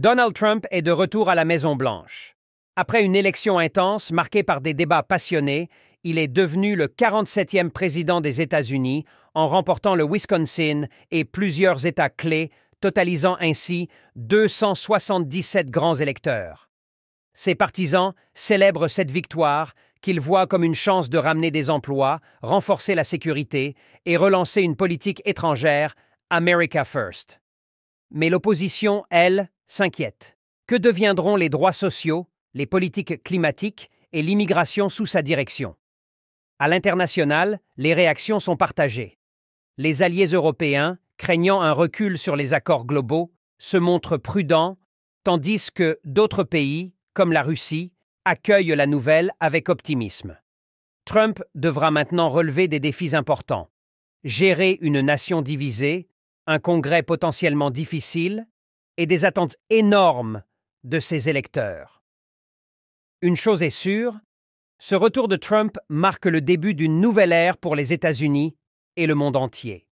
Donald Trump est de retour à la Maison-Blanche. Après une élection intense marquée par des débats passionnés, il est devenu le 47e président des États-Unis en remportant le Wisconsin et plusieurs États clés, totalisant ainsi 277 grands électeurs. Ses partisans célèbrent cette victoire qu'ils voient comme une chance de ramener des emplois, renforcer la sécurité et relancer une politique étrangère America First. Mais l'opposition, elle, s'inquiète. Que deviendront les droits sociaux, les politiques climatiques et l'immigration sous sa direction À l'international, les réactions sont partagées. Les alliés européens, craignant un recul sur les accords globaux, se montrent prudents, tandis que d'autres pays, comme la Russie, accueillent la nouvelle avec optimisme. Trump devra maintenant relever des défis importants. Gérer une nation divisée, un congrès potentiellement difficile et des attentes énormes de ses électeurs. Une chose est sûre, ce retour de Trump marque le début d'une nouvelle ère pour les États-Unis et le monde entier.